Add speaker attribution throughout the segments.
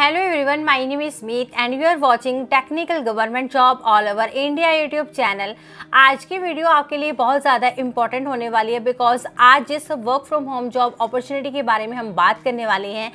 Speaker 1: hello everyone, my name is Smith and you are watching technical government job all over India YouTube channel आज की video आपके लिए बहुत ज़्यादा important होने वाली है बिकॉज आज जिस work from home job opportunity के बारे में हम बात करने वाले हैं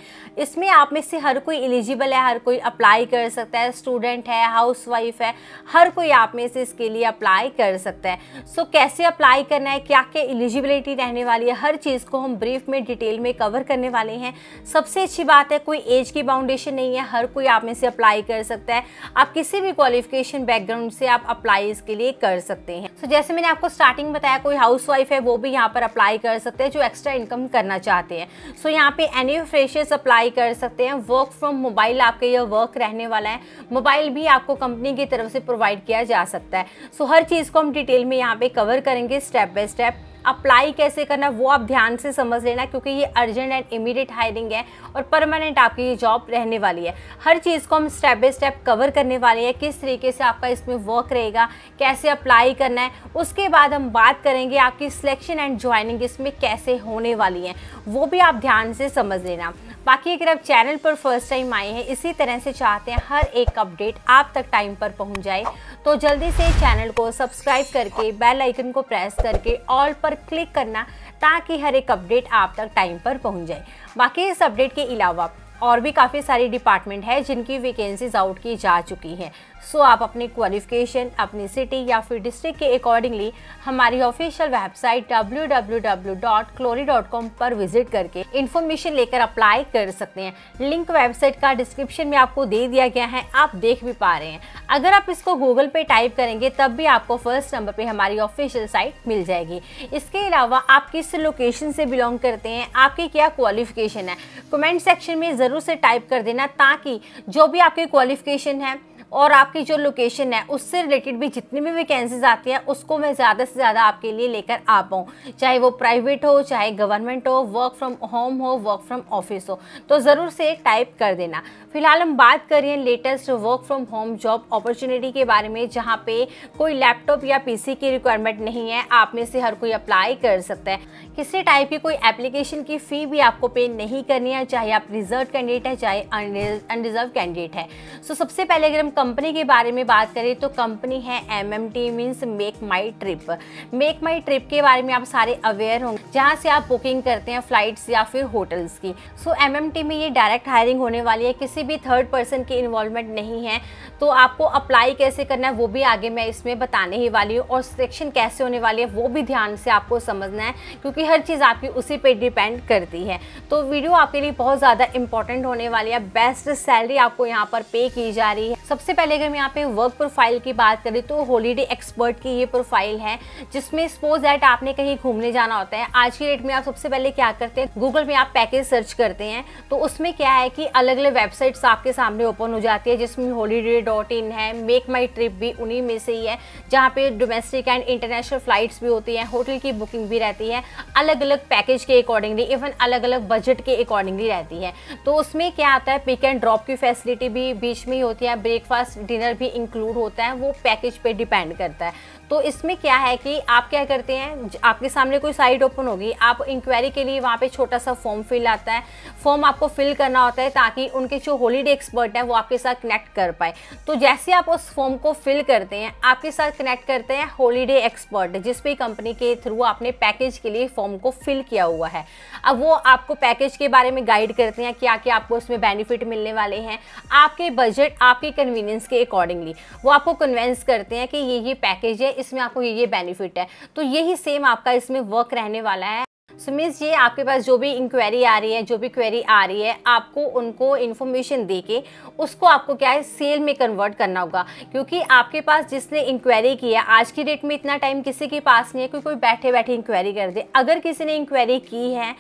Speaker 1: इसमें आप में से हर कोई एलिजिबल है हर कोई अप्लाई कर सकता है स्टूडेंट है हाउस वाइफ है हर कोई आप में से इसके लिए अप्लाई कर सकता है सो so, कैसे अप्लाई करना है क्या क्या एलिजिबिलिटी रहने वाली है हर चीज़ को हम ब्रीफ में डिटेल में कवर करने वाले हैं सबसे अच्छी बात है कोई एज की बाउंडेशन नहीं है हर कोई आप में से अप्लाई कर सकता है आप किसी भी क्वालिफिकेशन बैकग्राउंड से आप अप्लाई इसके लिए कर सकते हैं सो so, जैसे मैंने आपको स्टार्टिंग बताया कोई हाउस वाइफ है वो भी यहाँ पर अप्लाई कर सकते हैं जो एक्स्ट्रा इनकम करना चाहते हैं सो so, यहाँ पे एनी फ्रेशर्स अप्लाई कर सकते हैं वर्क फ्रॉम मोबाइल आपके यह वर्क रहने वाला है मोबाइल भी आपको कंपनी की तरफ से प्रोवाइड किया जा सकता है सो so, हर चीज़ को हम डिटेल में यहाँ पे कवर करेंगे स्टेप बाय स्टेप अप्लाई कैसे करना है वो आप ध्यान से समझ लेना क्योंकि ये अर्जेंट एंड इमीडिएट हायरिंग है और परमानेंट आपकी ये जॉब रहने वाली है हर चीज़ को हम स्टेप बाई स्टेप कवर करने वाले हैं किस तरीके से आपका इसमें वर्क रहेगा कैसे अप्लाई करना है उसके बाद हम बात करेंगे आपकी सिलेक्शन एंड ज्वाइनिंग इसमें कैसे होने वाली है वो भी आप ध्यान से समझ लेना बाकी अगर आप चैनल पर फर्स्ट टाइम आए हैं इसी तरह से चाहते हैं हर एक अपडेट आप तक टाइम पर पहुंच जाए तो जल्दी से चैनल को सब्सक्राइब करके बेल आइकन को प्रेस करके ऑल पर पर क्लिक करना ताकि हर एक अपडेट आप तक टाइम पर पहुंच जाए बाकी इस अपडेट के अलावा और भी काफ़ी सारी डिपार्टमेंट है जिनकी वैकेंसीज आउट की जा चुकी हैं सो आप अपनी क्वालिफिकेशन अपनी सिटी या फिर डिस्ट्रिक्ट के अकॉर्डिंगली हमारी ऑफिशियल वेबसाइट www.clori.com पर विजिट करके इन्फॉर्मेशन लेकर अप्लाई कर सकते हैं लिंक वेबसाइट का डिस्क्रिप्शन में आपको दे दिया गया है आप देख भी पा रहे हैं अगर आप इसको गूगल पे टाइप करेंगे तब भी आपको फर्स्ट नंबर पे हमारी ऑफिशियल साइट मिल जाएगी इसके अलावा आप किस लोकेशन से बिलोंग करते हैं आपकी क्या क्वालिफिकेशन है कमेंट सेक्शन में ज़रूर से टाइप कर देना ताकि जो भी आपकी क्वालिफिकेशन है और आपकी जो लोकेशन है उससे रिलेटेड भी जितनी भी वैकेंसीज आती है उसको मैं ज़्यादा से ज़्यादा आपके लिए लेकर आ पाऊँ चाहे वो प्राइवेट हो चाहे गवर्नमेंट हो वर्क फ्रॉम होम हो वर्क फ्रॉम ऑफिस हो तो ज़रूर से टाइप कर देना फिलहाल हम बात कर रहे हैं latest work from home job opportunity के बारे में जहाँ पे कोई लैपटॉप या पी की रिक्वायरमेंट नहीं है आप में से हर कोई अप्लाई कर सकता है किसी टाइप की कोई एप्लीकेशन की फ़ी भी आपको पे नहीं करनी है चाहे आप रिजर्व कैंडिडेट है चाहे अनरिजर्व कैंडिडेट है सो सबसे पहले अगर हम कंपनी के बारे में बात करें तो कंपनी है M M T means Make My Trip Make My Trip के बारे में आप सारे अवेयर होंगे जहाँ से आप बुकिंग करते हैं फ्लाइट्स या फिर होटल्स की सो एम एम में ये डायरेक्ट हायरिंग होने वाली है किसी भी थर्ड पर्सन की इन्वॉल्वमेंट नहीं है तो आपको अप्लाई कैसे करना है वो भी आगे मैं इसमें बताने ही वाली हूँ और सिलेक्शन कैसे होने वाली है वो भी ध्यान से आपको समझना है क्योंकि हर चीज़ आपकी उसी पर डिपेंड करती है तो वीडियो आपके लिए बहुत ज़्यादा इंपॉर्टेंट होने वाली है बेस्ट सैलरी आपको यहाँ पर पे की जा रही है सबसे सबसे पहले अगर मैं यहाँ पे वर्क प्रोफाइल की बात करें तो हॉलीडे एक्सपर्ट की ये प्रोफाइल है जिसमें सपोज दैट आपने कहीं घूमने जाना होता है आज की डेट में आप सबसे पहले क्या करते हैं गूगल में आप पैकेज सर्च करते हैं तो उसमें क्या है कि अलग अलग वेबसाइट्स आपके सामने ओपन हो जाती है जिसमें हॉलीडे डॉट इन है मेक माई ट्रिप भी उन्हीं में से ही है जहाँ पे डोमेस्टिक एंड इंटरनेशनल फ्लाइट्स भी होती हैं होटल की बुकिंग भी रहती है अलग अलग पैकेज के अकॉर्डिंगली इवन अलग अलग बजट के अकॉर्डिंगली रहती है तो उसमें क्या आता है पिक एंड ड्रॉप की फैसिलिटी भी बीच में ही होती है ब्रेकफास्ट ब्रेकफास्ट डिनर भी इंक्लूड होता है वो पैकेज पे डिपेंड करता है तो इसमें क्या है कि आप क्या करते हैं आपके सामने कोई साइट ओपन होगी आप इंक्वायरी के लिए वहाँ पे छोटा सा फॉर्म फिल आता है फॉर्म आपको फिल करना होता है ताकि उनके जो हॉलीडे एक्सपर्ट हैं वो आपके साथ कनेक्ट कर पाए तो जैसे आप उस फॉर्म को फिल करते हैं आपके साथ कनेक्ट करते हैं हॉलीडे एक्सपर्ट जिस भी कंपनी के थ्रू आपने पैकेज के लिए फॉर्म को फिल किया हुआ है अब वो आपको पैकेज के बारे में गाइड करते हैं क्या क्या आपको उसमें बेनिफिट मिलने वाले हैं आपके बजट आपके कन्वीनियंस के अकॉर्डिंगली वो आपको कन्वेंस करते हैं कि ये ये पैकेज है इसमें आपको ये ये बेनिफिट है तो यही सेम आपका इसमें वर्क रहने वाला है सो मीन्स ये आपके पास जो भी इंक्वायरी आ रही है जो भी क्वेरी आ रही है आपको उनको इन्फॉर्मेशन दे के उसको आपको क्या है सेल में कन्वर्ट करना होगा क्योंकि आपके पास जिसने इंक्वायरी की है आज की डेट में इतना टाइम किसी के पास नहीं है कोई कोई बैठे बैठे इंक्वायरी कर दे अगर किसी ने इंक्वायरी की है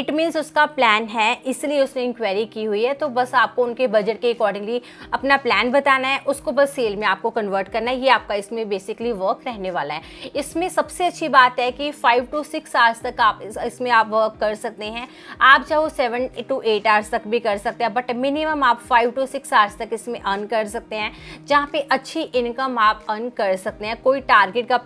Speaker 1: इट मीन्स उसका प्लान है इसलिए उसने इंक्वायरी की हुई है तो बस आपको उनके बजट के अकॉर्डिंगली अपना प्लान बताना है उसको बस सेल में आपको कन्वर्ट करना है ये आपका इसमें बेसिकली वर्क रहने वाला है इसमें सबसे अच्छी बात है कि फाइव टू सिक्स आवर्स तक आप इसमें आप वर्क कर सकते हैं आप वो सेवन टू एट आवर्स तक भी कर सकते हैं बट मिनिमम आप फाइव टू सिक्स आवर्स तक इसमें अर्न कर सकते हैं जहाँ पे अच्छी इनकम आप अर्न कर सकते हैं कोई टारगेट का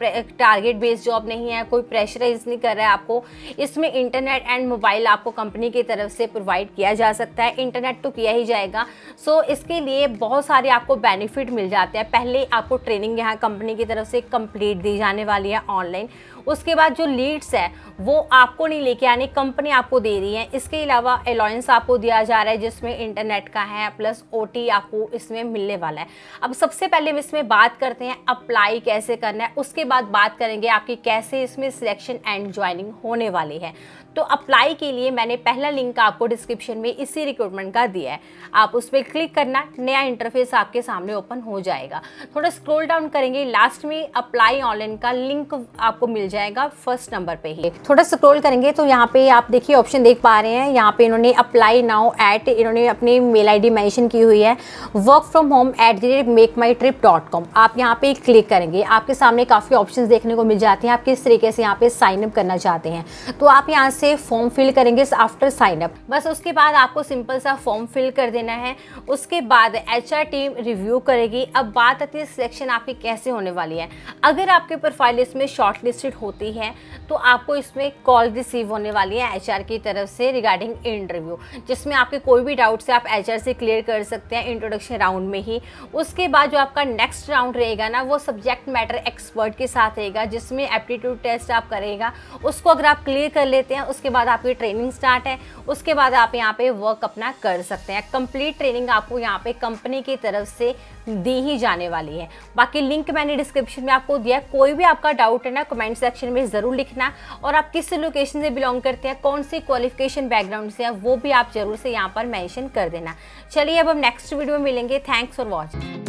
Speaker 1: टारगेट बेस्ड जॉब नहीं है कोई प्रेशराइज नहीं कर रहा है आपको इसमें इंटरनेट एंड मोबाइल आपको कंपनी की तरफ से प्रोवाइड किया जा सकता है इंटरनेट तो किया ही जाएगा सो so, इसके लिए बहुत सारे आपको बेनिफिट मिल जाते हैं पहले आपको ट्रेनिंग यहाँ कंपनी की तरफ से कंप्लीट दी जाने वाली है ऑनलाइन उसके बाद जो लीड्स है वो आपको नहीं लेके आने कंपनी आपको दे रही है इसके अलावा अलाउंस आपको दिया जा रहा है जिसमें इंटरनेट का है प्लस ओ आपको इसमें मिलने वाला है अब सबसे पहले हम इसमें बात करते हैं अप्लाई कैसे करना है उसके बाद बात करेंगे आपकी कैसे इसमें सिलेक्शन एंड ज्वाइनिंग होने वाली है तो अप्लाई के लिए मैंने पहला लिंक आपको डिस्क्रिप्शन में इसी रिक्रूटमेंट का दिया है आप उस पर क्लिक करना नया इंटरफेस आपके सामने ओपन हो जाएगा थोड़ा स्क्रोल डाउन करेंगे लास्ट में अप्लाई ऑनलाइन का लिंक आपको मिल जाएगा फर्स्ट नंबर पर ही थोड़ा स्क्रोल करेंगे तो यहाँ पे आप देखिए ऑप्शन देख पा रहे हैं यहाँ पे इन्होंने अप्लाई नाउ एट इन्होंने अपनी मेल डी मैंशन की हुई है work from home at the rate Make My Trip dot com आप यहाँ पे क्लिक करेंगे आपके सामने काफ़ी ऑप्शन देखने को मिल जाते हैं आप किस तरीके से यहाँ पे साइन अप करना चाहते हैं तो आप यहाँ से से फॉर्म फिल करेंगे आफ्टर साइन अप बस उसके बाद आपको सिंपल सा फॉर्म फिल कर देना है उसके बाद एच टीम रिव्यू करेगी अब बात आती है सिलेक्शन आपकी कैसे होने वाली है अगर आपके प्रोफाइल इसमें शॉर्ट लिस्टेड होती है तो आपको इसमें कॉल रिसीव होने वाली है एच की तरफ से रिगार्डिंग इंटरव्यू जिसमें आपके कोई भी डाउट से आप एच से क्लियर कर सकते हैं इंट्रोडक्शन राउंड में ही उसके बाद जो आपका नेक्स्ट राउंड रहेगा ना वो सब्जेक्ट मैटर एक्सपर्ट के साथ रहेगा जिसमें एप्टीट्यूड टेस्ट आप करेगा उसको अगर आप क्लियर कर लेते हैं उसके बाद आपकी ट्रेनिंग स्टार्ट है उसके बाद आप यहाँ पे वर्क अपना कर सकते हैं कंप्लीट ट्रेनिंग आपको यहाँ पे कंपनी की तरफ से दी ही जाने वाली है बाकी लिंक मैंने डिस्क्रिप्शन में आपको दिया कोई भी आपका डाउट है ना कमेंट सेक्शन में ज़रूर लिखना और आप किस लोकेशन से बिलोंग करते हैं कौन सी क्वालिफिकेशन बैकग्राउंड से है वो भी आप ज़रूर से यहाँ पर मैंशन कर देना चलिए अब हम नेक्स्ट वीडियो में मिलेंगे थैंक्स फॉर वॉचिंग